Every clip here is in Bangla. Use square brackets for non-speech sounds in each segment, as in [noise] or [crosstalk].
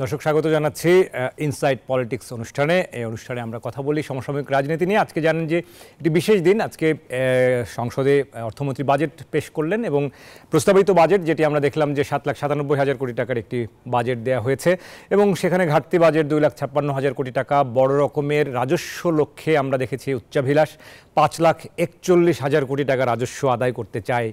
দর্শক স্বাগত জানাচ্ছি ইনসাইট পলিটিক্স অনুষ্ঠানে এই অনুষ্ঠানে আমরা কথা বলি সমসাময়িক রাজনীতি নিয়ে আজকে জানেন যে একটি বিশেষ দিন আজকে সংসদে অর্থমন্ত্রী বাজেট পেশ করলেন এবং প্রস্তাবিত বাজেট যেটি আমরা দেখলাম যে সাত লাখ সাতানব্বই হাজার কোটি টাকার একটি বাজেট দেওয়া হয়েছে এবং সেখানে ঘাটতি বাজেট দুই লাখ ছাপ্পান্ন হাজার কোটি টাকা বড় রকমের রাজস্ব লক্ষ্যে আমরা দেখেছি উচ্চাভিলাষ পাঁচ লাখ একচল্লিশ হাজার কোটি টাকা রাজস্ব আদায় করতে চায়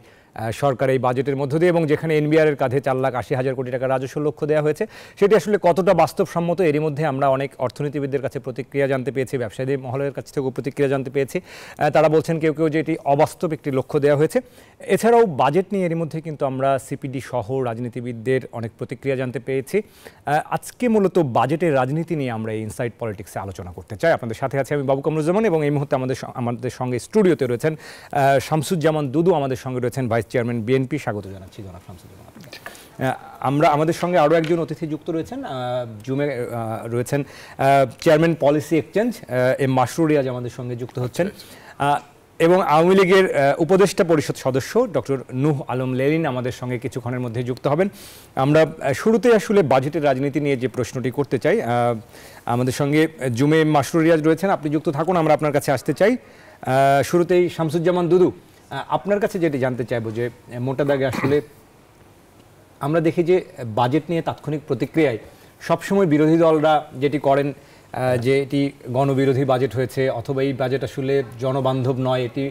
সরকার এই বাজেটের মধ্য দিয়ে এবং যেখানে এনবিআরের কাঁধে চার লাখ আশি হাজার কোটি টাকা রাজস্ব লক্ষ্য দেওয়া হয়েছে সেটি আসলে কতটা বাস্তবসম্মত এরই মধ্যে আমরা অনেক অর্থনীতিবিদদের কাছে প্রতিক্রিয়া জানতে পেয়েছি ব্যবসায়ীদের মহলের কাছ থেকেও প্রতিক্রিয়া জানতে পেয়েছি তারা বলছেন কেউ কেউ যে এটি অবাস্তব একটি লক্ষ্য দেওয়া হয়েছে এছাড়াও বাজেট নিয়ে এরই মধ্যে কিন্তু আমরা সিপিডি সহ রাজনীতিবিদদের অনেক প্রতিক্রিয়া জানতে পেয়েছি আজকে মূলত বাজেটের রাজনীতি নিয়ে আমরা এই ইনসাইড পলিটিক্সে আলোচনা করতে চাই আপনাদের সাথে আছে আমি বাবু কামরুজ্জামান এবং এই মুহূর্তে আমাদের আমাদের সঙ্গে স্টুডিওতে রয়েছেন শামসুজ্জামান দুদু আমাদের সঙ্গে রয়েছেন ভাইস চেয়ারম্যান বিএনপি স্বাগত জানাচ্ছি জনাব শামসুজ্জামান আমরা আমাদের সঙ্গে আরও একজন অতিথি যুক্ত রয়েছেন জুমে রয়েছেন chairman policy exchange M Masrur Riaz আমাদের সঙ্গে যুক্ত হচ্ছেন এবং আওয়ামী লীগের উপদেষ্টা পরিষদ সদস্য ডক্টর নুহ আলম লেলিন আমাদের সঙ্গে কিছুক্ষণের মধ্যে যুক্ত হবেন আমরা শুরুতে আসলে বাজেটের রাজনীতি নিয়ে যে প্রশ্নটি করতে চাই আমাদের সঙ্গে জুমে মাসরুর রিয়াজ রয়েছেন আপনি যুক্ত থাকুন আমরা আপনার কাছে আসতে চাই শুরুতেই শামসুজ্জামান দুদু আপনার কাছে যেটি জানতে চাইবো যে মোটা দাগে আসলে আমরা দেখি যে বাজেট নিয়ে তাৎক্ষণিক প্রতিক্রিয়ায় সবসময় বিরোধী দলরা যেটি করেন যে এটি গণবিরোধী বাজেট হয়েছে অথবা এই বাজেট আসলে জনবান্ধব নয় এটি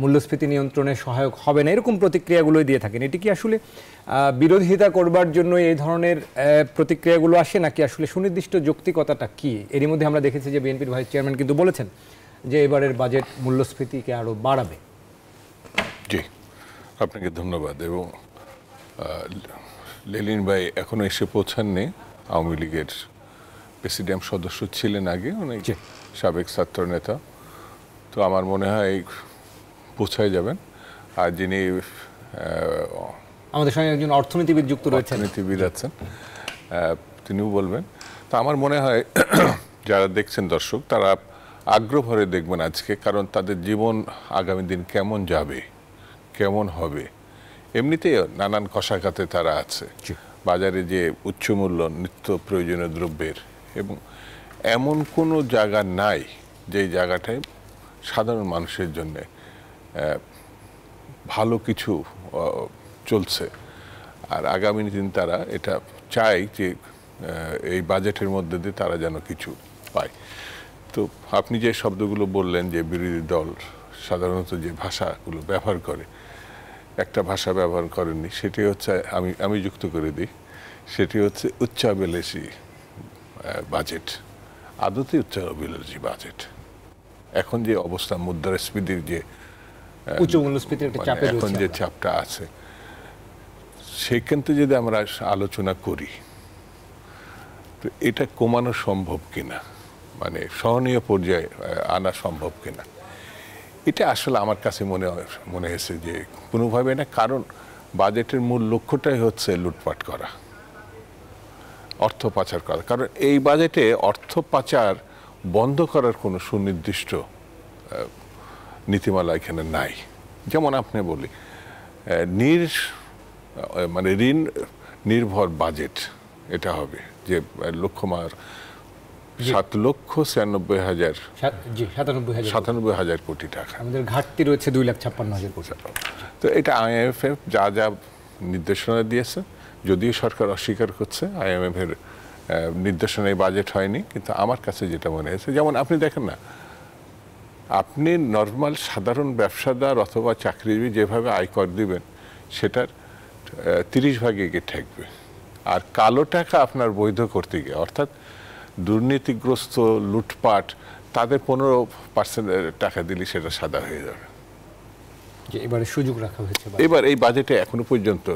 মূল্যস্ফীতি নিয়ন্ত্রণে সহায়ক হবে না এরকম প্রতিক্রিয়াগুলোই দিয়ে থাকেন এটি কি আসলে বিরোধিতা করবার জন্য এই ধরনের প্রতিক্রিয়াগুলো আসে নাকি আসলে সুনির্দিষ্ট যৌক্তিকতাটা কি এরই মধ্যে আমরা দেখেছি যে বিএনপির ভাইস চেয়ারম্যান কিন্তু বলেছেন যে এবারের বাজেট মূল্যস্ফীতিকে আরও বাড়াবে জি আপনাকে ধন্যবাদ এবং লেলিন ভাই এখনও এসে পৌঁছাননি আওয়ামী লীগের প্রেসিডিয়াম সদস্য ছিলেন আগে অনেক সাবেক ছাত্র নেতা তো আমার মনে হয় পৌঁছায় যাবেন আর যিনি আমাদের সঙ্গে একজন অর্থনীতিবিদ যুক্ত রয়েছেন অর্থনীতিবিদ আছেন তিনিও বলবেন তা আমার মনে হয় [clears throat] যারা দেখছেন দর্শক তারা আগ্রহ ভরে দেখবেন আজকে কারণ তাদের জীবন আগামী দিন কেমন যাবে কেমন হবে এমনিতেই নানান কষাঘাতে তারা আছে বাজারে যে উচ্চ মূল্য নিত্য প্রয়োজনীয় দ্রব্যের এবং এমন কোনো জায়গা নাই যে জায়গাটায় সাধারণ মানুষের জন্য ভালো কিছু চলছে আর আগামী দিন তারা এটা চায় যে এই বাজেটের মধ্যে দিয়ে তারা যেন কিছু পায় তো আপনি যে শব্দগুলো বললেন যে বিরোধী দল সাধারণত যে ভাষাগুলো ব্যবহার করে একটা ভাষা ব্যবহার করেননি সেটি হচ্ছে আমি আমি যুক্ত করে দিই সেটি হচ্ছে উচ্চাভিলাষী বাজেট আদতে উচ্চাভিলাষী বাজেট এখন যে অবস্থা মুদ্রাস্ফীতির যে উচ্চ মূল্যস্ফীতির একটা মানে চাপে এখন যে চাপটা আছে সেখান থেকে যদি আমরা আলোচনা করি তো এটা কমানো সম্ভব কিনা মানে সহনীয় পর্যায়ে আনা সম্ভব কিনা এটা আসলে আমার কাছে মনে মনে হয়েছে যে কোনোভাবে না কারণ বাজেটের মূল লক্ষ্যটাই হচ্ছে লুটপাট করা অর্থ পাচার করা কারণ এই বাজেটে অর্থ পাচার বন্ধ করার কোনো সুনির্দিষ্ট নীতিমালা এখানে নাই যেমন আপনি বলি নির মানে ঋণ নির্ভর বাজেট এটা হবে যে লক্ষ্যমার সাত লক্ষ ছিয়ানব্বই হাজার সাতানব্বই হাজার কোটি টাকা আমাদের ঘাটতি রয়েছে দুই লাখ ছাপ্পান্ন হাজার কোটি তো এটা আইএমএফ যা যা নির্দেশনা দিয়েছে যদিও সরকার অস্বীকার করছে আইএমএফ এর নির্দেশনায় বাজেট হয়নি কিন্তু আমার কাছে যেটা মনে হয়েছে যেমন আপনি দেখেন না আপনি নর্মাল সাধারণ ব্যবসাদার অথবা চাকরিজীবী যেভাবে আয়কর দিবেন সেটার তিরিশ ভাগে গিয়ে ঠেকবে আর কালো টাকা আপনার বৈধ করতে গিয়ে অর্থাৎ দুর্নীতিগ্রস্ত লুটপাট তাদের পনেরো পার্সেন্ট টাকা দিলে সেটা সাদা হয়ে যাবে এবারে সুযোগ রাখা হয়েছে এবার এই বাজেটে এখনো পর্যন্ত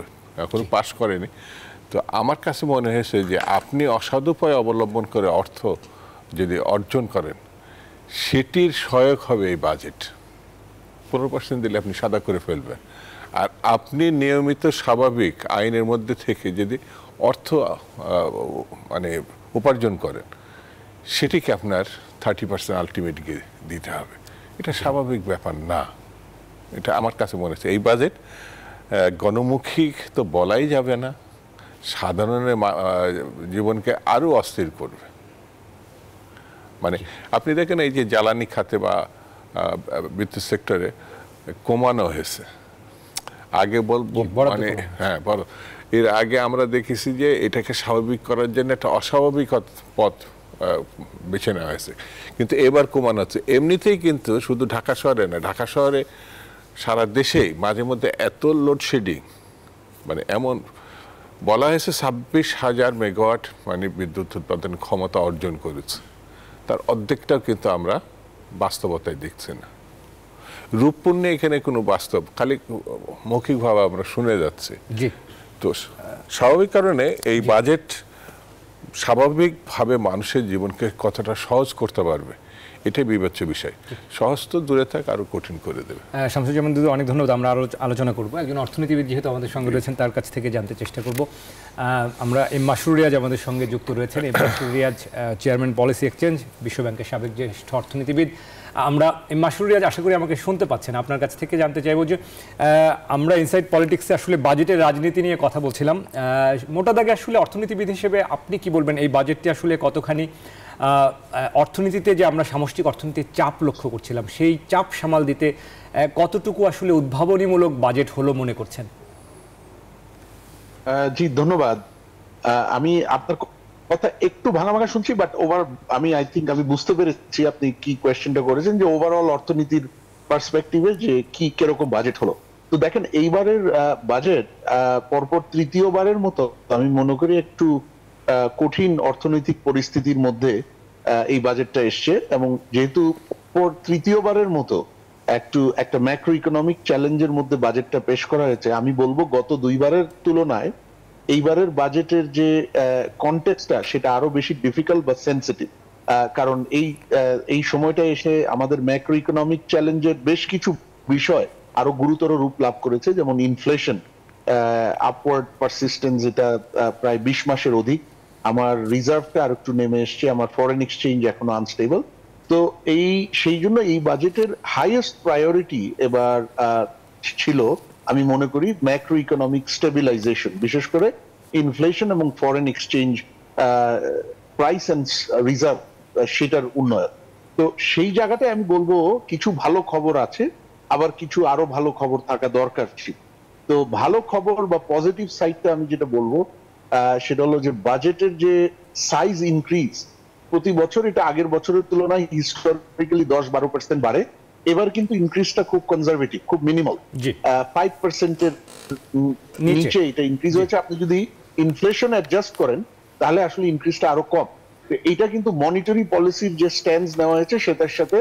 এখনো পাশ করেনি তো আমার কাছে মনে হয়েছে যে আপনি অসাধুপায় উপায় অবলম্বন করে অর্থ যদি অর্জন করেন সেটির সহায়ক হবে এই বাজেট পনেরো পার্সেন্ট দিলে আপনি সাদা করে ফেলবেন আর আপনি নিয়মিত স্বাভাবিক আইনের মধ্যে থেকে যদি অর্থ মানে উপার্জন করেন সেটিকে আপনার থার্টি পার্সেন্ট আলটিমেটকে দিতে হবে এটা স্বাভাবিক ব্যাপার না এটা আমার কাছে মনে হচ্ছে এই বাজেট গণমুখী তো বলাই যাবে না সাধারণের জীবনকে আরও অস্থির করবে মানে আপনি দেখেন এই যে জ্বালানি খাতে বা বিদ্যুৎ সেক্টরে কমানো হয়েছে আগে বলবো মানে হ্যাঁ বলো এর আগে আমরা দেখেছি যে এটাকে স্বাভাবিক করার জন্য একটা অস্বাভাবিক পথ বেছে নেওয়া হয়েছে কিন্তু এবার কমানো হচ্ছে এমনিতেই কিন্তু শুধু ঢাকা শহরে না ঢাকা শহরে সারা দেশেই মাঝে মধ্যে এত লোডশেডিং মানে এমন বলা হয়েছে ছাব্বিশ হাজার মেগাওয়াট মানে বিদ্যুৎ উৎপাদন ক্ষমতা অর্জন করেছে তার অর্ধেকটাও কিন্তু আমরা বাস্তবতায় দেখছি না রূপপুণ্যে এখানে কোনো বাস্তব খালি মৌখিকভাবে আমরা শুনে যাচ্ছি তো স্বাভাবিক কারণে এই বাজেট স্বাভাবিকভাবে মানুষের জীবনকে কতটা সহজ করতে পারবে এটাই বিবেচ্য বিষয় সহজ তো দূরে থাক আরও কঠিন করে দেবে শামসুজ্জামান দুদু অনেক ধন্যবাদ আমরা আরো আলোচনা করব একজন অর্থনীতিবিদ যেহেতু আমাদের সঙ্গে রয়েছেন তার কাছ থেকে জানতে চেষ্টা করব আমরা এম মাসুর রিয়াজ আমাদের সঙ্গে যুক্ত রয়েছেন M Masrur Riaz chairman policy exchange বিশ্বব্যাংকের সাবেক জ্যেষ্ঠ অর্থনীতিবিদ আমরা মাসুর রিয়াজ আশা করি আমাকে শুনতে পাচ্ছেন আপনার কাছ থেকে জানতে চাইব যে আমরা ইনসাইড পলিটিক্সে আসলে বাজেটের রাজনীতি নিয়ে কথা বলছিলাম মোটা দাগে আসলে অর্থনীতিবিদ হিসেবে আপনি কি বলবেন এই বাজেটটি আসলে কতখানি অর্থনীতিতে যে আমরা সামষ্টিক অর্থনীতির চাপ লক্ষ্য করছিলাম সেই চাপ সামাল দিতে কতটুকু আসলে উদ্ভাবনীমূলক বাজেট হলো মনে করছেন জি ধন্যবাদ আমি আপনার কথা একটু ভাঙা ভাঙা শুনছি বাট ওভার আমি আই থিঙ্ক আমি বুঝতে পেরেছি আপনি কি কোয়েশ্চেনটা করেছেন যে ওভারঅল অর্থনীতির পার্সপেক্টিভে যে কি কিরকম বাজেট হলো তো দেখেন এইবারের বাজেট পরপর তৃতীয়বারের মতো আমি মনে করি একটু কঠিন অর্থনৈতিক পরিস্থিতির মধ্যে এই বাজেটটা এসছে এবং যেহেতু পর তৃতীয়বারের মতো একটু একটা ম্যাক্রো ইকোনমিক চ্যালেঞ্জের মধ্যে বাজেটটা পেশ করা হয়েছে আমি বলবো গত দুইবারের তুলনায় এইবারের বাজেটের যে কনটেক্সটা সেটা আরো বেশি ডিফিকাল্ট বা সেন্সিটিভ কারণ এই এই সময়টা এসে আমাদের ম্যাক্রো ইকোনমিক চ্যালেঞ্জের বেশ কিছু বিষয় আরো গুরুতর রূপ লাভ করেছে যেমন ইনফ্লেশন আপওয়ার্ড পারসিস্টেন্স এটা প্রায় বিশ মাসের অধিক আমার রিজার্ভটা আর একটু নেমে এসছে আমার ফরেন এক্সচেঞ্জ এখনো আনস্টেবল তো এই সেই জন্য এই বাজেটের হাইয়েস্ট প্রায়োরিটি এবার ছিল আমি মনে করি ম্যাক্রো ইকোনমিক স্টেবিলাইজেশন বিশেষ করে ইনফ্লেশন এবং foreign exchange price and reserve সেটার উন্নয়ন তো সেই জায়গাতে আমি বলবো কিছু ভালো খবর আছে আবার কিছু আরো ভালো খবর থাকা দরকার ছিল তো ভালো খবর বা পজিটিভ সাইডটা আমি যেটা বলবো সেটা হলো যে বাজেটের যে সাইজ ইনক্রিজ প্রতি বছর এটা আগের বছরের তুলনায় হিস্টোরিক্যালি দশ বারো পার্সেন্ট বাড়ে এবার কিন্তু ইনক্রিজটা খুব কনজারভেটিভ খুব মিনিমাল ফাইভ পার্সেন্টের নিচে এটা ইনক্রিজ হয়েছে আপনি যদি ইনফ্লেশন অ্যাডজাস্ট করেন তাহলে আসলে ইনক্রিজটা আরো কম এটা কিন্তু মনিটারি পলিসির যে স্ট্যান্ড নেওয়া হয়েছে সেটার সাথে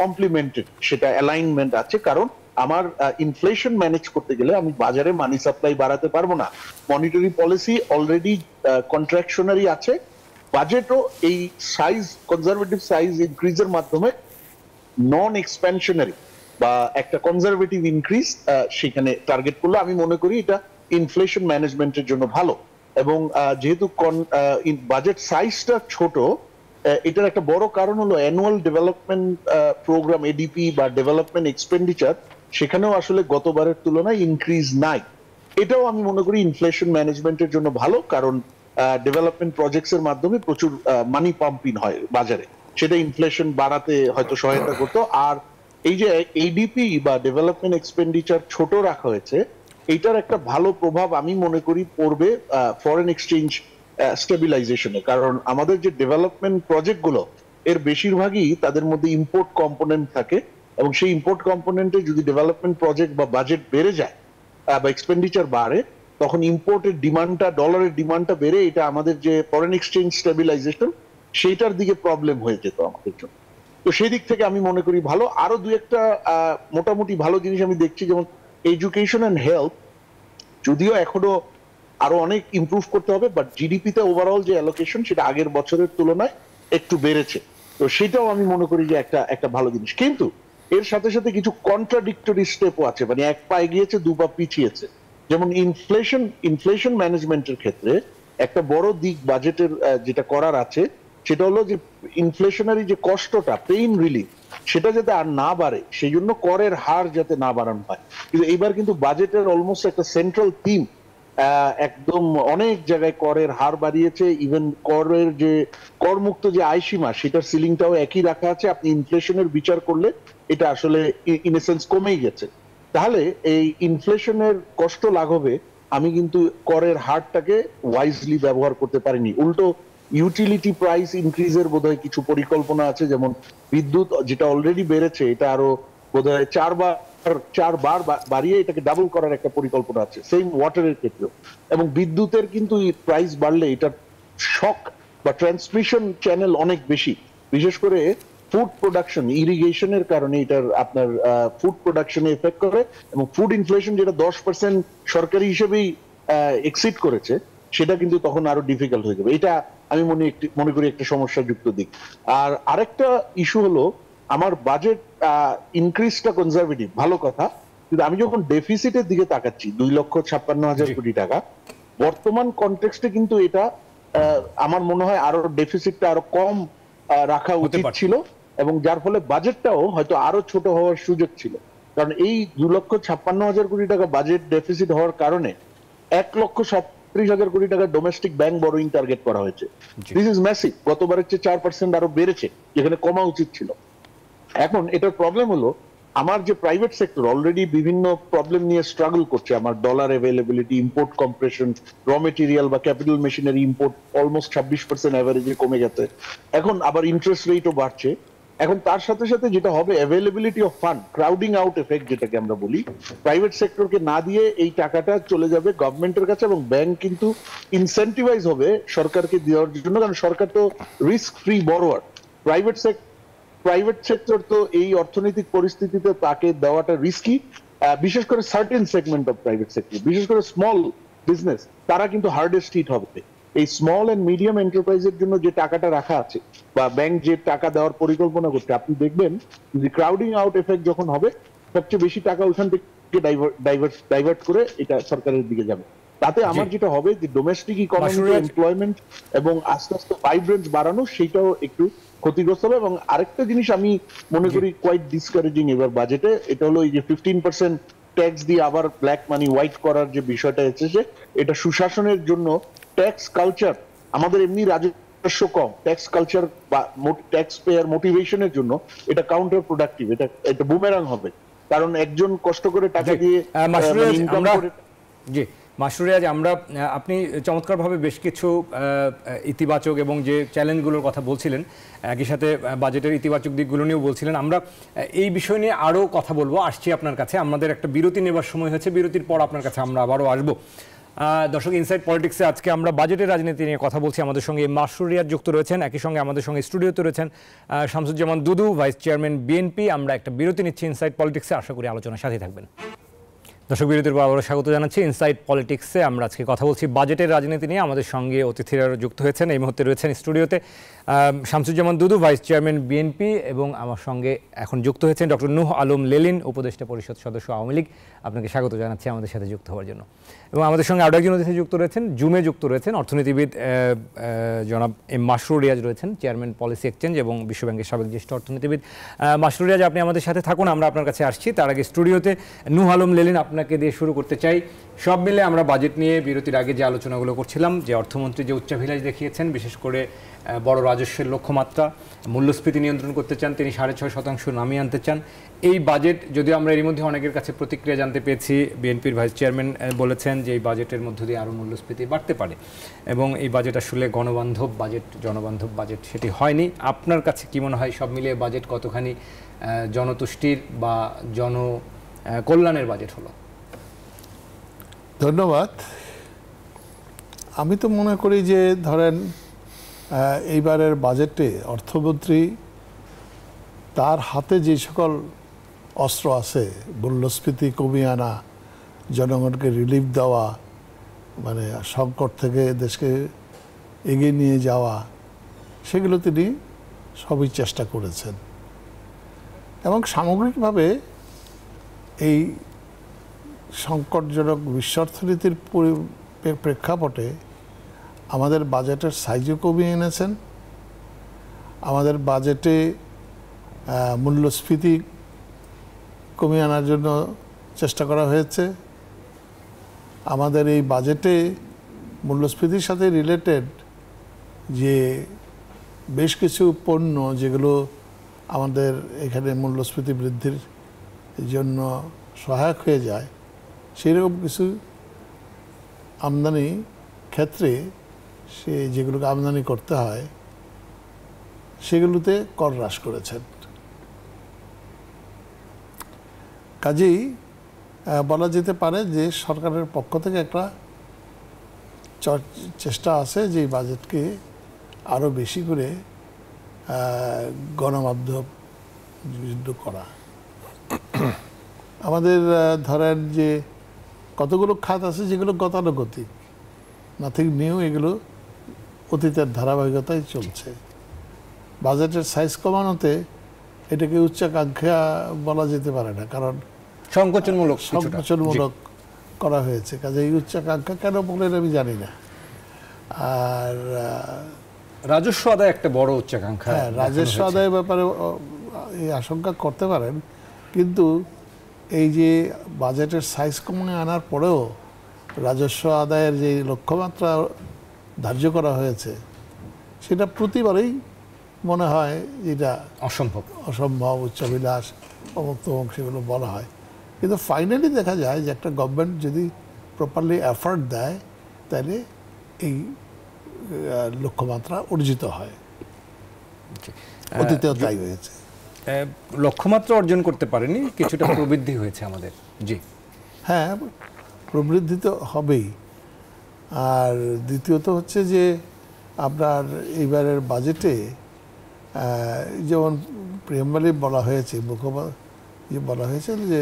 কমপ্লিমেন্টেড সেটা অ্যালাইনমেন্ট আছে কারণ আমার ইনফ্লেশন ম্যানেজ করতে গেলে আমি বাজারে মানি সাপ্লাই বাড়াতে পারবো না মনিটারি পলিসি অলরেডি কন্ট্রাকশনারি আছে বাজেটও এই সাইজ কনজারভেটিভ সাইজ ইনক্রিজের মাধ্যমে নন এক্সপ্যানশনারি বা একটা কনজারভেটিভ ইনক্রিজ সেখানে টার্গেট করলে আমি মনে করি এটা ইনফ্লেশন ম্যানেজমেন্টের জন্য ভালো এবং যেহেতু বাজেট সাইজটা ছোট এটার একটা বড় কারণ হলো অ্যানুয়াল ডেভেলপমেন্ট প্রোগ্রাম এডিপি বা ডেভেলপমেন্ট এক্সপেন্ডিচার সেখানেও আসলে গতবারের তুলনায় ইনক্রিজ নাই এটাও আমি মনে করি ইনফ্লেশন ম্যানেজমেন্টের জন্য ভালো কারণ ডেভেলপমেন্ট প্রজেক্টসের মাধ্যমে প্রচুর মানি পাম্পিং হয় বাজারে সেটা ইনফ্লেশন বাড়াতে হয়তো সহায়তা করতো আর এই যে এডিপি বা ডেভেলপমেন্ট এক্সপেন্ডিচার ছোট রাখা হয়েছে এটার একটা ভালো প্রভাব আমি মনে করি পড়বে ফরেন এক্সচেঞ্জ স্টেবিলাইজেশনে কারণ আমাদের যে ডেভেলপমেন্ট প্রজেক্টগুলো এর বেশিরভাগই তাদের মধ্যে ইম্পোর্ট কম্পোনেন্ট থাকে এবং সেই ইম্পোর্ট কম্পোনেন্টে যদি ডেভেলপমেন্ট প্রজেক্ট বা বাজেট বেড়ে যায় বা এক্সপেন্ডিচার বাড়ে তখন ইম্পোর্টের ডিমান্ডটা ডলারের ডিমান্ডটা বেড়ে এটা আমাদের যে ফরেন এক্সচেঞ্জ স্টেবিলাইজেশন সেইটার দিকে প্রবলেম হয়ে যেত আমাদের জন্য তো সেই দিক থেকে আমি মনে করি ভালো আরো দু একটা মোটামুটি ভালো জিনিস আমি দেখছি যেমন এডুকেশন অ্যান্ড হেলথ যদিও এখনো আরো অনেক ইম্প্রুভ করতে হবে বাট জিডিপিতে ওভারঅল যে অ্যালোকেশন সেটা আগের বছরের তুলনায় একটু বেড়েছে তো সেটাও আমি মনে করি যে একটা একটা ভালো জিনিস কিন্তু এর সাথে সাথে কিছু কন্ট্রাডিক্টরি স্টেপও আছে মানে এক পা এগিয়েছে দু পা পিছিয়েছে যেমন ইনফ্লেশন ইনফ্লেশন ম্যানেজমেন্টের ক্ষেত্রে একটা বড় দিক বাজেটের যেটা করার আছে সেটা হলো যে ইনফ্লেশনারি যে কষ্টটা পেইন রিলিফ সেটা যাতে আর না বাড়ে সেই জন্য করের হার যাতে না বাড়ানো হয় কিন্তু এইবার কিন্তু বাজেটের অলমোস্ট একটা সেন্ট্রাল থিম একদম অনেক জায়গায় করের হার বাড়িয়েছে ইভেন করের যে করমুক্ত যে আয়সীমা সেটার সিলিংটাও একই রাখা আছে আপনি ইনফ্লেশনের বিচার করলে এটা আসলে সেন্স কমেই গেছে তাহলে এই ইনফ্লেশনের কষ্ট লাঘবে আমি কিন্তু করের হারটাকে ওয়াইজলি ব্যবহার করতে পারিনি উল্টো ইউটিলিটি প্রাইস ইনক্রিজের বোধহয় কিছু পরিকল্পনা আছে যেমন বিদ্যুৎ যেটা অলরেডি বেড়েছে এটা আরো বোধহয় চারবার চারবার বাড়িয়ে এটাকে ডাবল করার একটা পরিকল্পনা আছে সেম ওয়াটারের ক্ষেত্রেও এবং বিদ্যুতের কিন্তু প্রাইস বাড়লে শক বা ট্রান্সমিশন চ্যানেল অনেক বেশি বিশেষ করে ফুড প্রোডাকশন ইরিগেশনের কারণে এটার আপনার ফুড প্রোডাকশনে এফেক্ট করে এবং ফুড ইনফ্লেশন যেটা দশ পার্সেন্ট সরকারি হিসেবেই এক্সিট করেছে সেটা কিন্তু তখন আরো ডিফিকাল্ট হয়ে যাবে এটা আমি মনে একটি মনে করি একটা সমস্যা যুক্ত দিক আর আরেকটা ইস্যু হলো আমার বাজেট ইনক্রিজটা কনজারভেটিভ ভালো কথা কিন্তু আমি যখন ডেফিসিটের দিকে তাকাচ্ছি দুই লক্ষ ছাপ্পান্ন হাজার কোটি টাকা বর্তমান কনটেক্সটে কিন্তু এটা আমার মনে হয় আরো ডেফিসিটটা আরো কম রাখা উচিত ছিল এবং যার ফলে বাজেটটাও হয়তো আরো ছোট হওয়ার সুযোগ ছিল কারণ এই দু লক্ষ ছাপ্পান্ন হাজার কোটি টাকা বাজেট ডেফিসিট হওয়ার কারণে এক লক্ষ হাজার কোটি টাকা ডোমেস্টিক ব্যাংক বরোয়িং টার্গেট করা হয়েছে দিস ইজ ম্যাসিভ গতবারের চেয়ে চার পার্সেন্ট আরো বেড়েছে যেখানে কমা উচিত ছিল এখন এটার প্রবলেম হলো আমার যে প্রাইভেট সেক্টর অলরেডি বিভিন্ন প্রবলেম নিয়ে স্ট্রাগল করছে আমার dollar availability import compression raw material বা ক্যাপিটাল মেশিনারি ইম্পোর্ট অলমোস্ট ছাব্বিশ পার্সেন্ট অ্যাভারেজে কমে যাচ্ছে এখন আবার ইন্টারেস্ট রেটও বাড়ছে এখন তার সাথে সাথে যেটা হবে availability of fund crowding out effect যেটাকে আমরা বলি প্রাইভেট সেক্টরকে না দিয়ে এই টাকাটা চলে যাবে গভর্নমেন্টের কাছে এবং ব্যাংক কিন্তু ইনসেন্টিভাইজ হবে সরকারকে দেওয়ার জন্য কারণ সরকার তো risk free borrower private private sector তো এই অর্থনৈতিক পরিস্থিতিতে তাকে দেওয়াটা রিস্কি বিশেষ করে certain segment of private sector বিশেষ করে স্মল বিজনেস তারা কিন্তু হার্ডেস্ট হিট হবে এই স্মল অ্যান্ড মিডিয়াম এন্টারপ্রাইজের জন্য যে টাকাটা রাখা আছে বা ব্যাংক যে টাকা দেওয়ার পরিকল্পনা করছে আপনি দেখবেন যে ক্রাউডিং আউট এফেক্ট যখন হবে সবচেয়ে বেশি টাকা ওইখান থেকে ডাইভার্ট করে এটা সরকারের দিকে যাবে তাতে আমার যেটা হবে যে ডোমেস্টিক ইকোনমি এমপ্লয়মেন্ট এবং আস্তে আস্তে ভাইব্রেন্ট বাড়ানো সেটাও একটু ক্ষতিগ্রস্ত হবে এবং আরেকটা জিনিস আমি মনে করি কোয়াইট ডিসকারেজিং এবার বাজেটে এটা হলো এই যে ফিফটিন পার্সেন্ট ট্যাক্স দিয়ে আবার ব্ল্যাক মানি হোয়াইট করার যে বিষয়টা এসেছে এটা সুশাসনের জন্য ট্যাক্স কালচার আমাদের এমনি রাজস্ব কম ট্যাক্স কালচার বা ট্যাক্স পেয়ার মোটিভেশনের জন্য এটা কাউন্টার প্রোডাক্টিভ এটা এটা বুমেরাং হবে কারণ একজন কষ্ট করে টাকা দিয়ে জি আজ আমরা আপনি চমৎকারভাবে বেশ কিছু ইতিবাচক এবং যে চ্যালেঞ্জগুলোর কথা বলছিলেন একই সাথে বাজেটের ইতিবাচক দিকগুলো নিয়েও বলছিলেন আমরা এই বিষয় নিয়ে আরও কথা বলবো আসছি আপনার কাছে আমাদের একটা বিরতি নেবার সময় হয়েছে বিরতির পর আপনার কাছে আমরা আবারও আসবো দর্শক ইনসাইড পলিটিক্সে আজকে আমরা বাজেটের রাজনীতি নিয়ে কথা বলছি আমাদের সঙ্গে মাসুরিয়ার যুক্ত রয়েছেন একই সঙ্গে আমাদের সঙ্গে স্টুডিওতে রয়েছেন Shamsuzzaman Dudu vice chairman BNP আমরা একটা বিরতি নিচ্ছি ইনসাইড পলিটিক্সে আশা করি আলোচনার সাথে থাকবেন দর্শক বিরতির পর আবারও স্বাগত জানাচ্ছি ইনসাইড পলিটিক্সে আমরা আজকে কথা বলছি বাজেটের রাজনীতি নিয়ে আমাদের সঙ্গে অতিথিরা যুক্ত হয়েছেন এই মুহূর্তে রয়েছেন স্টুডিওতে Shamsuzzaman Dudu vice chairman BNP এবং আমার সঙ্গে এখন যুক্ত হয়েছেন ডক্টর নুহ আলম লেলিন উপদেষ্টা পরিষদ সদস্য আওয়ামী লীগ আপনাকে স্বাগত জানাচ্ছি আমাদের সাথে যুক্ত হওয়ার জন্য এবং আমাদের সঙ্গে আরও একজন অতিথি যুক্ত রয়েছেন জুমে যুক্ত রয়েছেন অর্থনীতিবিদ জনাব এম মাসরুর রিয়াজ রয়েছেন চেয়ারম্যান পলিসি এক্সচেঞ্জ এবং বিশ্বব্যাংকের সাবেক জ্যেষ্ঠ অর্থনীতিবিদ মাসরুর রিয়াজ আপনি আমাদের সাথে থাকুন আমরা আপনার কাছে আসছি তার আগে স্টুডিওতে নুহ আলম লেলিন আপনার আপনাকে দিয়ে শুরু করতে চাই সব মিলে আমরা বাজেট নিয়ে বিরতির আগে যে আলোচনাগুলো করছিলাম যে অর্থমন্ত্রী যে উচ্চাভিলাষ দেখিয়েছেন বিশেষ করে বড় রাজস্বের লক্ষ্যমাত্রা মূল্যস্ফীতি নিয়ন্ত্রণ করতে চান তিনি সাড়ে ছয় শতাংশ নামিয়ে আনতে চান এই বাজেট যদিও আমরা এর মধ্যে অনেকের কাছে প্রতিক্রিয়া জানতে পেয়েছি বিএনপির ভাইস চেয়ারম্যান বলেছেন যে এই বাজেটের মধ্য দিয়ে আরও মূল্যস্ফীতি বাড়তে পারে এবং এই বাজেট আসলে গণবান্ধব বাজেট জনবান্ধব বাজেট সেটি হয়নি আপনার কাছে কী মনে হয় সব মিলিয়ে বাজেট কতখানি জনতুষ্টির বা জন কল্যাণের বাজেট হলো ধন্যবাদ আমি তো মনে করি যে ধরেন এইবারের বাজেটে অর্থমন্ত্রী তার হাতে যে সকল অস্ত্র আছে মূল্যস্ফীতি কমিয়ে আনা জনগণকে রিলিফ দেওয়া মানে সংকট থেকে দেশকে এগিয়ে নিয়ে যাওয়া সেগুলো তিনি সবই চেষ্টা করেছেন এবং সামগ্রিকভাবে এই সংকটজনক বিশ্ব অর্থনীতির প্রেক্ষাপটে আমাদের বাজেটের সাইজও কমিয়ে এনেছেন আমাদের বাজেটে মূল্যস্ফীতি কমিয়ে আনার জন্য চেষ্টা করা হয়েছে আমাদের এই বাজেটে মূল্যস্ফীতির সাথে রিলেটেড যে বেশ কিছু পণ্য যেগুলো আমাদের এখানে মূল্যস্ফীতি বৃদ্ধির জন্য সহায়ক হয়ে যায় সেরকম কিছু আমদানি ক্ষেত্রে সে যেগুলোকে আমদানি করতে হয় সেগুলোতে কর হ্রাস করেছেন কাজেই বলা যেতে পারে যে সরকারের পক্ষ থেকে একটা চেষ্টা আছে যে বাজেটকে আরও বেশি করে গণমাধ্যম যুদ্ধ করা আমাদের ধরেন যে কতগুলো খাত আছে যেগুলো গতানুগতিক নাথিং নিউ এগুলো অতীতের ধারাবাহিকতায় চলছে বাজেটের সাইজ কমানোতে এটাকে উচ্চাকাঙ্ক্ষা বলা যেতে পারে না কারণ সংকোচনমূলক সংকোচনমূলক করা হয়েছে কাজে এই উচ্চাকাঙ্ক্ষা কেন বলেন আমি জানি না আর রাজস্ব আদায় একটা বড় উচ্চাকাঙ্ক্ষা হ্যাঁ রাজস্ব আদায়ের ব্যাপারে এই আশঙ্কা করতে পারেন কিন্তু এই যে বাজেটের সাইজ কমে আনার পরেও রাজস্ব আদায়ের যে লক্ষ্যমাত্রা ধার্য করা হয়েছে সেটা প্রতিবারেই মনে হয় যেটা অসম্ভব অসম্ভব উচ্চাভিলাষ অমুক তমুক সেগুলো বলা হয় কিন্তু ফাইনালি দেখা যায় যে একটা গভর্নমেন্ট যদি প্রপারলি এফার্ট দেয় তাহলে এই লক্ষ্যমাত্রা অর্জিত হয় আচ্ছা। অতীতেও তাই হয়েছে লক্ষ্যমাত্রা অর্জন করতে পারেনি কিছুটা [coughs] প্রবৃদ্ধি হয়েছে আমাদের জি হ্যাঁ প্রবৃদ্ধি তো হবেই আর দ্বিতীয়ত হচ্ছে যে আপনার এইবারের বাজেটে যেমন প্রেমবালি বলা হয়েছে মুখ্য ইয়ে বলা হয়েছে যে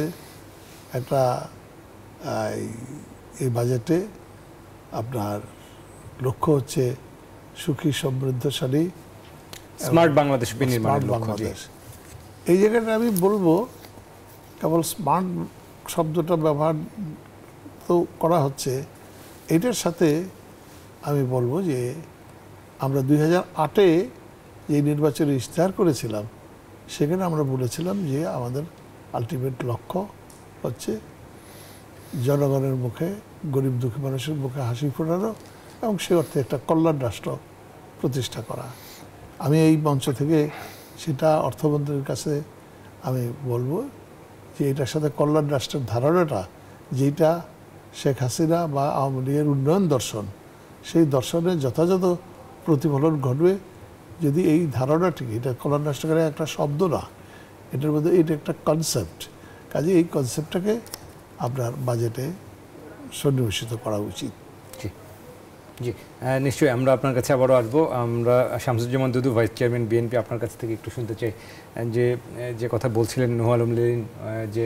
একটা এই বাজেটে আপনার লক্ষ্য হচ্ছে সুখী সমৃদ্ধশালী স্মার্ট বাংলাদেশ স্মার্ট বাংলাদেশ এই জায়গাটা আমি বলবো কেবল স্মার্ট শব্দটা ব্যবহার তো করা হচ্ছে এটার সাথে আমি বলবো যে আমরা দুই হাজার আটে যে নির্বাচনে ইশতেহার করেছিলাম সেখানে আমরা বলেছিলাম যে আমাদের আলটিমেট লক্ষ্য হচ্ছে জনগণের মুখে গরিব দুঃখী মানুষের মুখে হাসি ফোটানো এবং সে অর্থে একটা কল্যাণ রাষ্ট্র প্রতিষ্ঠা করা আমি এই মঞ্চ থেকে সেটা অর্থমন্ত্রীর কাছে আমি বলবো যে এটার সাথে কল্যাণ রাষ্ট্রের ধারণাটা যেটা শেখ হাসিনা বা আওয়ামী লীগের উন্নয়ন দর্শন সেই দর্শনের যথাযথ প্রতিফলন ঘটবে যদি এই ধারণাটিকে এটা কল্যাণ রাষ্ট্রকারী একটা শব্দ না এটার মধ্যে এটা একটা কনসেপ্ট কাজে এই কনসেপ্টটাকে আপনার বাজেটে সন্নিবেশিত করা উচিত জি নিশ্চয়ই আমরা আপনার কাছে আবারও আসবো আমরা Shamsuzzaman Dudu vice chairman BNP আপনার কাছ থেকে একটু শুনতে চাই যে যে কথা বলছিলেন নুহ আলম লেলিন যে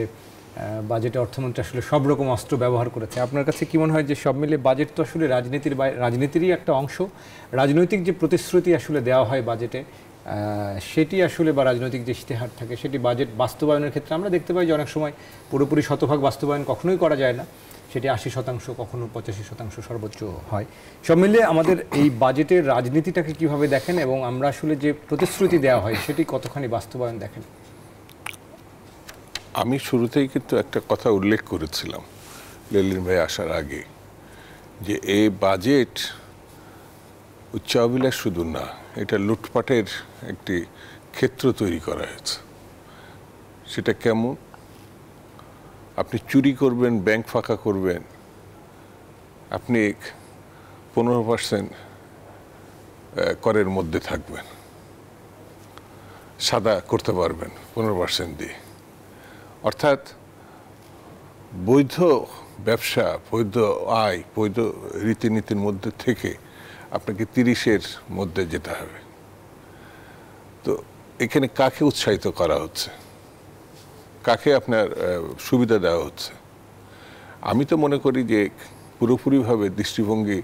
বাজেটে অর্থমন্ত্রী আসলে সব রকম অস্ত্র ব্যবহার করেছে আপনার কাছে কি মনে হয় যে সব মিলে বাজেট তো আসলে রাজনীতির রাজনীতিরই একটা অংশ রাজনৈতিক যে প্রতিশ্রুতি আসলে দেওয়া হয় বাজেটে সেটি আসলে বা রাজনৈতিক যে ইশতেহার থাকে সেটি বাজেট বাস্তবায়নের ক্ষেত্রে আমরা দেখতে পাই যে অনেক সময় পুরোপুরি শতভাগ বাস্তবায়ন কখনোই করা যায় না সেটি আশি শতাংশ কখনো পঁচাশি শতাংশ সর্বোচ্চ হয় সব মিলে আমাদের এই বাজেটের রাজনীতিটাকে কিভাবে দেখেন এবং আমরা আসলে যে প্রতিশ্রুতি দেওয়া হয় সেটি কতখানি বাস্তবায়ন দেখেন আমি শুরুতেই কিন্তু একটা কথা উল্লেখ করেছিলাম লেলিন ভাই আসার আগে যে এই বাজেট উচ্চাভিলাষ শুধু না এটা লুটপাটের একটি ক্ষেত্র তৈরি করা হয়েছে সেটা কেমন আপনি চুরি করবেন ব্যাংক ফাঁকা করবেন আপনি পনেরো পার্সেন্ট করের মধ্যে থাকবেন সাদা করতে পারবেন পনেরো পার্সেন্ট দিয়ে অর্থাৎ বৈধ ব্যবসা বৈধ আয় বৈধ রীতিনীতির মধ্যে থেকে আপনাকে তিরিশের মধ্যে যেতে হবে তো এখানে কাকে উৎসাহিত করা হচ্ছে কাকে আপনার সুবিধা দেওয়া হচ্ছে আমি তো মনে করি যে পুরোপুরিভাবে দৃষ্টিভঙ্গি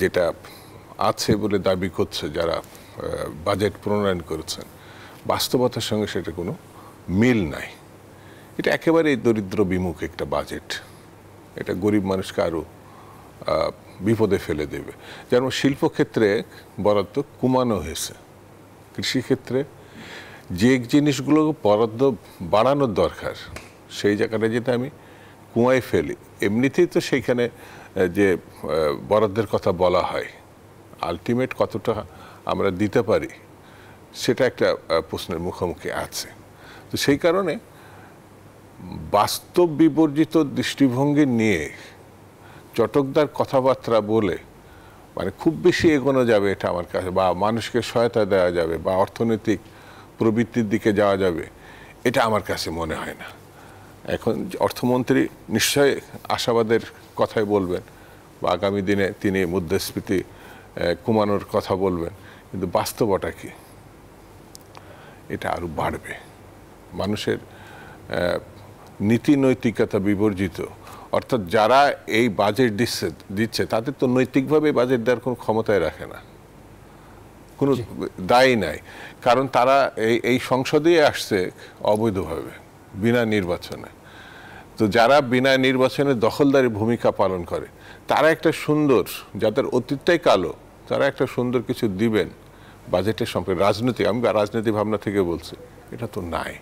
যেটা আছে বলে দাবি করছে যারা বাজেট প্রণয়ন করেছেন বাস্তবতার সঙ্গে সেটা কোনো মিল নাই এটা একেবারেই দরিদ্র বিমুখ একটা বাজেট এটা গরিব মানুষকে আরও বিপদে ফেলে দেবে যেমন শিল্পক্ষেত্রে বরাদ্দ কমানো হয়েছে কৃষিক্ষেত্রে যে জিনিসগুলো বরাদ্দ বাড়ানোর দরকার সেই জায়গাটা যেটা আমি কুঁয়ায় ফেলি এমনিতেই তো সেইখানে যে বরাদ্দের কথা বলা হয় আলটিমেট কতটা আমরা দিতে পারি সেটা একটা প্রশ্নের মুখোমুখি আছে তো সেই কারণে বাস্তব বিবর্জিত দৃষ্টিভঙ্গি নিয়ে চটকদার কথাবার্তা বলে মানে খুব বেশি এগোনো যাবে এটা আমার কাছে বা মানুষকে সহায়তা দেওয়া যাবে বা অর্থনৈতিক প্রবৃত্তির দিকে যাওয়া যাবে এটা আমার কাছে মনে হয় না এখন অর্থমন্ত্রী নিশ্চয়ই আশাবাদের কথাই বলবেন বা আগামী দিনে তিনি মুদ্রাস্ফীতি কমানোর কথা বলবেন কিন্তু বাস্তবটা কি এটা আরও বাড়বে মানুষের নীতি নৈতিকতা বিবর্জিত অর্থাৎ যারা এই বাজেট দিচ্ছে দিচ্ছে তাদের তো নৈতিকভাবে বাজেট দেওয়ার কোনো ক্ষমতায় রাখে না কোনো দায় নাই কারণ তারা এই এই সংসদেই আসছে অবৈধভাবে বিনা নির্বাচনে তো যারা বিনা নির্বাচনে দখলদারি ভূমিকা পালন করে তারা একটা সুন্দর যাদের অতীতটাই কালো তারা একটা সুন্দর কিছু দিবেন বাজেটের সম্পর্কে রাজনীতি আমি রাজনীতি ভাবনা থেকে বলছি এটা তো নাই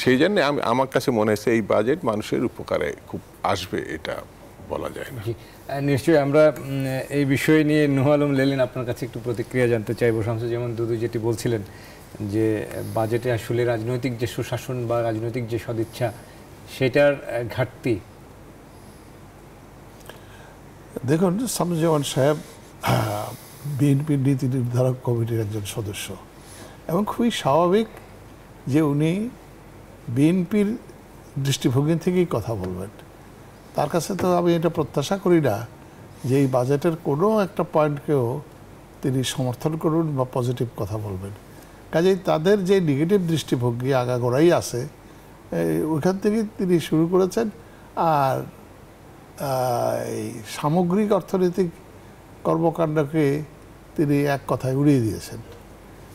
সেই জন্যে আমি আমার কাছে মনে হয়েছে এই বাজেট মানুষের উপকারে খুব আসবে এটা বলা যায় না নিশ্চয়ই আমরা এই বিষয় নিয়ে নুহ আলম আপনার কাছে একটু প্রতিক্রিয়া জানতে চাইব শামসু যেমন দুদু যেটি বলছিলেন যে বাজেটে আসলে রাজনৈতিক যে সুশাসন বা রাজনৈতিক যে সদিচ্ছা সেটার ঘাটতি দেখুন সামজুজ্জামান সাহেব বিএনপির নীতি নির্ধারক কমিটির একজন সদস্য এবং খুবই স্বাভাবিক যে উনি বিএনপির দৃষ্টিভঙ্গি থেকেই কথা বলবেন তার কাছে তো আমি এটা প্রত্যাশা করি না যে এই বাজেটের কোনো একটা পয়েন্টকেও তিনি সমর্থন করুন বা পজিটিভ কথা বলবেন কাজেই তাদের যে নেগেটিভ দৃষ্টিভঙ্গি আগাগোড়াই আছে ওইখান থেকেই তিনি শুরু করেছেন আর এই সামগ্রিক অর্থনৈতিক কর্মকাণ্ডকে তিনি এক কথায় উড়িয়ে দিয়েছেন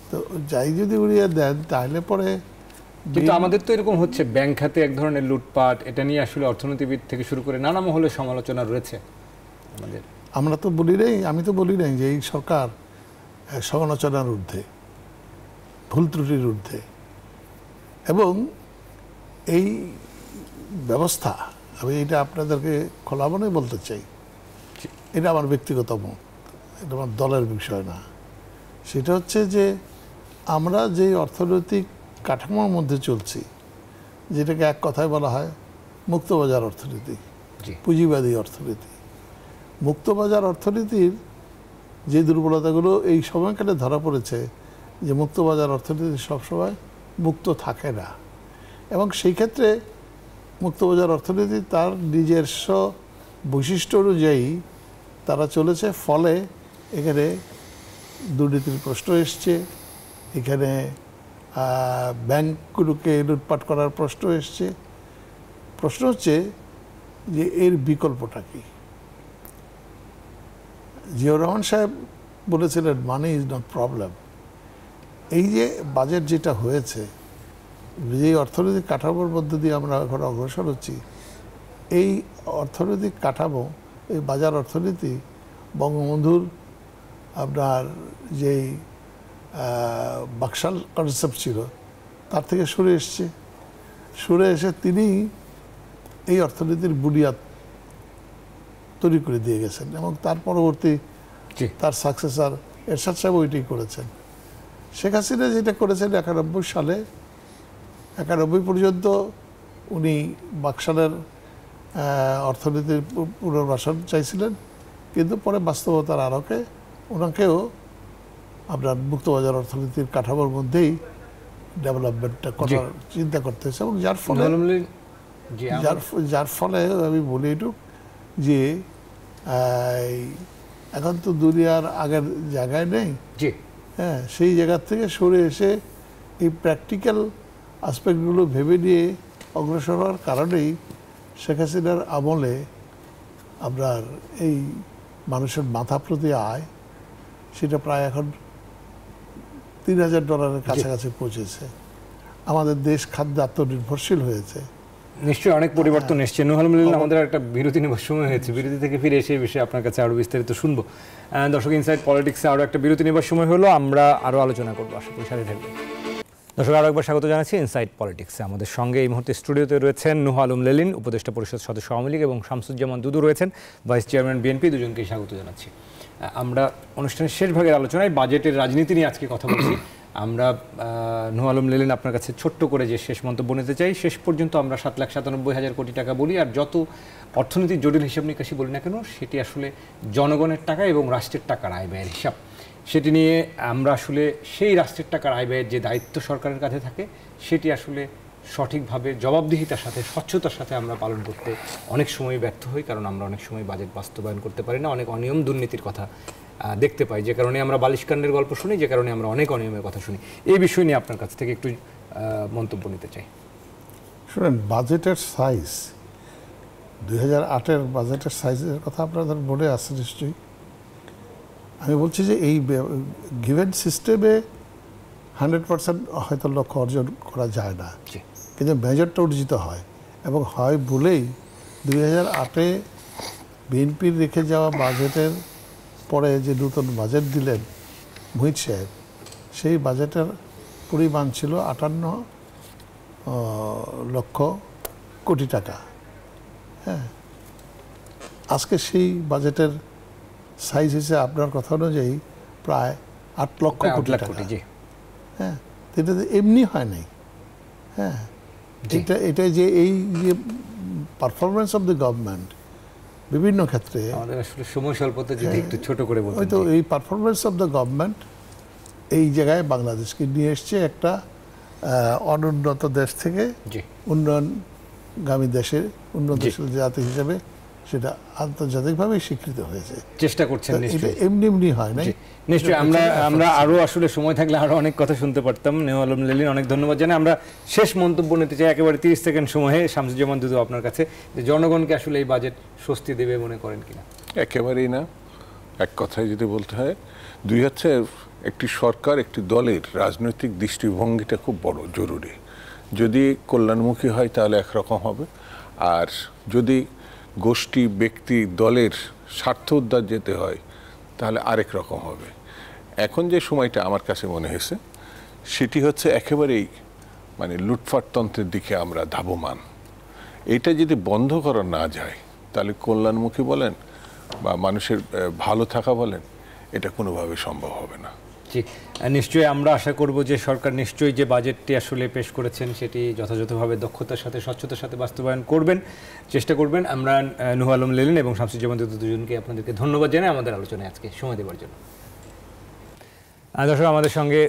তো যাই যদি উড়িয়ে দেন তাহলে পরে কিন্তু আমাদের তো এরকম হচ্ছে ব্যাংক খাতে এক ধরনের লুটপাট এটা নিয়ে আসলে অর্থনীতিবিদ থেকে শুরু করে নানা মহলে সমালোচনা রয়েছে আমাদের আমরা তো বলি নাই আমি তো বলি নাই যে এই সরকার সমালোচনার ঊর্ধ্বে ভুল ত্রুটির ঊর্ধ্বে এবং এই ব্যবস্থা আমি এটা আপনাদেরকে খোলা মনে বলতে চাই এটা আমার ব্যক্তিগত মত এটা আমার দলের বিষয় না সেটা হচ্ছে যে আমরা যে অর্থনৈতিক কাঠামোর মধ্যে চলছি যেটাকে এক কথায় বলা হয় মুক্তবাজার অর্থনীতি পুঁজিবাদী অর্থনীতি মুক্তবাজার অর্থনীতির যে দুর্বলতাগুলো এই সময়কালে ধরা পড়েছে যে মুক্তবাজার অর্থনীতি সবসময় মুক্ত থাকে না এবং সেই ক্ষেত্রে মুক্তবাজার অর্থনীতি তার নিজস্ব বৈশিষ্ট্য অনুযায়ী তারা চলেছে ফলে এখানে দুর্নীতির প্রশ্ন এসছে এখানে ব্যাংকগুলোকে লুটপাট করার প্রশ্ন এসছে প্রশ্ন হচ্ছে যে এর বিকল্পটা কি জিয়াউর রহমান সাহেব বলেছিলেন মানি ইজ নট প্রবলেম এই যে বাজেট যেটা হয়েছে যে অর্থনৈতিক কাঠামোর মধ্যে দিয়ে আমরা এখন অগ্রসর হচ্ছি এই অর্থনৈতিক কাঠামো এই বাজার অর্থনীতি বঙ্গবন্ধুর আপনার যেই বাকশাল কনসেপ্ট ছিল তার থেকে সরে এসছে সরে এসে তিনি এই অর্থনীতির বুনিয়াদ তৈরি করে দিয়ে গেছেন এবং তার পরবর্তী তার সাকসেসার এরশাদ সাহেব ওইটি করেছেন শেখ হাসিনা যেটা করেছেন একানব্বই সালে একানব্বই পর্যন্ত উনি বাকশালের অর্থনীতির পুনর্বাসন চাইছিলেন কিন্তু পরে বাস্তবতার আলোকে ওনাকেও আমরা মুক্তবাজার অর্থনীতির কাঠামোর মধ্যেই ডেভেলপমেন্টটা করার চিন্তা করতেছে এবং যার ফলে যার যার ফলে আমি বলি এটুক যে এখন তো দুনিয়ার আগের জায়গায় নেই হ্যাঁ সেই জায়গার থেকে সরে এসে এই প্র্যাকটিক্যাল আসপেক্টগুলো ভেবে নিয়ে অগ্রসর হওয়ার কারণেই শেখ হাসিনার আমলে আমরা এই মানুষের মাথা প্রতি আয় সেটা প্রায় এখন তিন হাজার ডলারের কাছাকাছি পৌঁছেছে আমাদের দেশ খাদ্য আত্মনির্ভরশীল হয়েছে নিশ্চয়ই অনেক পরিবর্তন হ্যাঁ। এসছে নুহালমুল্লাহ আমাদের একটা বিরতি নেবার সময় হয়েছে বিরতি থেকে ফিরে এসে বিষয়ে আপনার কাছে আরও বিস্তারিত শুনবো দর্শক ইনসাইড পলিটিক্সে আরও একটা বিরতি নেবার সময় হলো আমরা আরও আলোচনা করবো আশা করি সাড়ে থাকবেন দর্শক আরও একবার স্বাগত জানাচ্ছি ইনসাইড পলিটিক্সে আমাদের সঙ্গে এই মুহূর্তে স্টুডিওতে রয়েছেন নুহ আলম লেলিন উপদেষ্টা পরিষদ সদস্য আওয়ামী লীগ এবং শামসুজ্জামান দুদু রয়েছেন ভাইস চেয়ারম্যান বিএনপি দুজনকেই স্বাগত জানাচ্ছি আমরা অনুষ্ঠানের শেষ ভাগের আলোচনায় বাজেটের রাজনীতি নিয়ে আজকে কথা বলছি [clears throat] আমরা নুহ আলম লেলেন আপনার কাছে ছোট্ট করে যে শেষ মন্তব্য নিতে চাই শেষ পর্যন্ত আমরা সাত লাখ সাতানব্বই হাজার কোটি টাকা বলি আর যত অর্থনীতির জটিল হিসাব নিকাশি বলি না কেন সেটি আসলে জনগণের টাকা এবং রাষ্ট্রের টাকার আয় ব্যয়ের হিসাব সেটি নিয়ে আমরা আসলে সেই রাষ্ট্রের টাকার আয় ব্যয়ের যে দায়িত্ব সরকারের কাছে থাকে সেটি আসলে সঠিকভাবে জবাবদিহিতার সাথে স্বচ্ছতার সাথে আমরা পালন করতে অনেক সময় ব্যর্থ হই কারণ আমরা অনেক সময় বাজেট বাস্তবায়ন করতে পারি না অনেক অনিয়ম দুর্নীতির কথা দেখতে পাই যে কারণে আমরা বালিশকাণ্ডের গল্প শুনি যে কারণে আমরা অনেক অনিয়মের কথা শুনি এই বিষয় নিয়ে আপনার কাছ থেকে একটু মন্তব্য নিতে চাই শুনেন বাজেটের সাইজ দুই হাজার আটের বাজেটের সাইজের কথা আপনাদের বলে আছে নিশ্চয়ই আমি বলছি যে এই গিভেন সিস্টেমে হান্ড্রেড পার্সেন্ট হয়তো লক্ষ্য অর্জন করা যায় না কিন্তু মেজরটা অর্জিত হয় এবং হয় বলেই দুই হাজার আটে বিএনপির রেখে যাওয়া বাজেটের পরে যে নতুন বাজেট দিলেন মুহিত সাহেব সেই বাজেটের পরিমাণ ছিল আটান্ন লক্ষ কোটি টাকা হ্যাঁ আজকে সেই বাজেটের সাইজ হিসেবে আপনার কথা অনুযায়ী প্রায় আট লক্ষ কোটি টাকা হ্যাঁ এটা এমনি হয় নাই হ্যাঁ এটা এটা যে এই যে পারফরমেন্স অফ দ্য গভর্নমেন্ট বিভিন্ন ক্ষেত্রে আমাদের আসলে সময় স্বল্পতে যদি হ্যাঁ, একটু ছোট করে বলি হয়তো এই পারফরমেন্স অফ দ্য গভর্নমেন্ট এই জায়গায় বাংলাদেশকে নিয়ে এসছে একটা অনুন্নত দেশ থেকে উন্নয়নগামী দেশের উন্নত জাতি হিসেবে সেটা আন্তর্জাতিকভাবে স্বীকৃত হয়েছে চেষ্টা করছেন এমনি এমনি হয় না নিশ্চয়ই আমরা আমরা আরও আসলে সময় থাকলে আরও অনেক কথা শুনতে পারতাম নেওয়া আলম লেলিন অনেক ধন্যবাদ জানাই আমরা শেষ মন্তব্য নিতে চাই একেবারে তিরিশ সেকেন্ড সময়ে শামসুজ্জামান দুদু আপনার কাছে যে জনগণকে আসলে এই বাজেট স্বস্তি দেবে মনে করেন কিনা একেবারেই না এক কথায় যদি বলতে হয় দুই হচ্ছে একটি সরকার একটি দলের রাজনৈতিক দৃষ্টিভঙ্গিটা খুব বড় জরুরি যদি কল্যাণমুখী হয় তাহলে একরকম হবে আর যদি গোষ্ঠী ব্যক্তি দলের স্বার্থ উদ্ধার যেতে হয় তাহলে আরেক রকম হবে এখন যে সময়টা আমার কাছে মনে হয়েছে সেটি হচ্ছে একেবারেই মানে লুটফাটতন্ত্রের দিকে আমরা ধাবমান এটা যদি বন্ধ করা না যায় তাহলে কল্যাণমুখী বলেন বা মানুষের ভালো থাকা বলেন এটা কোনোভাবে সম্ভব হবে না জি নিশ্চয়ই আমরা আশা করব যে সরকার নিশ্চয়ই যে বাজেটটি আসলে পেশ করেছেন সেটি যথাযথভাবে দক্ষতার সাথে স্বচ্ছতার সাথে বাস্তবায়ন করবেন চেষ্টা করবেন আমরা নুহ আলম লেলেন এবং শামসুজ্জামান দুজনকে আপনাদেরকে ধন্যবাদ জানাই আমাদের আলোচনায় আজকে সময় দেওয়ার জন্য দর্শক আমাদের সঙ্গে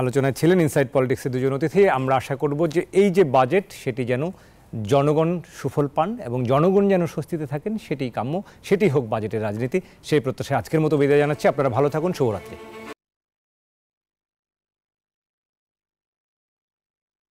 আলোচনায় ছিলেন ইনসাইড পলিটিক্সের দুজন অতিথি আমরা আশা করব যে এই যে বাজেট সেটি যেন জনগণ সুফল পান এবং জনগণ যেন স্বস্তিতে থাকেন সেটি কাম্য সেটি হোক বাজেটের রাজনীতি সেই প্রত্যাশায় আজকের মতো বিদায় জানাচ্ছি আপনারা ভালো থাকুন শুভরাত্রি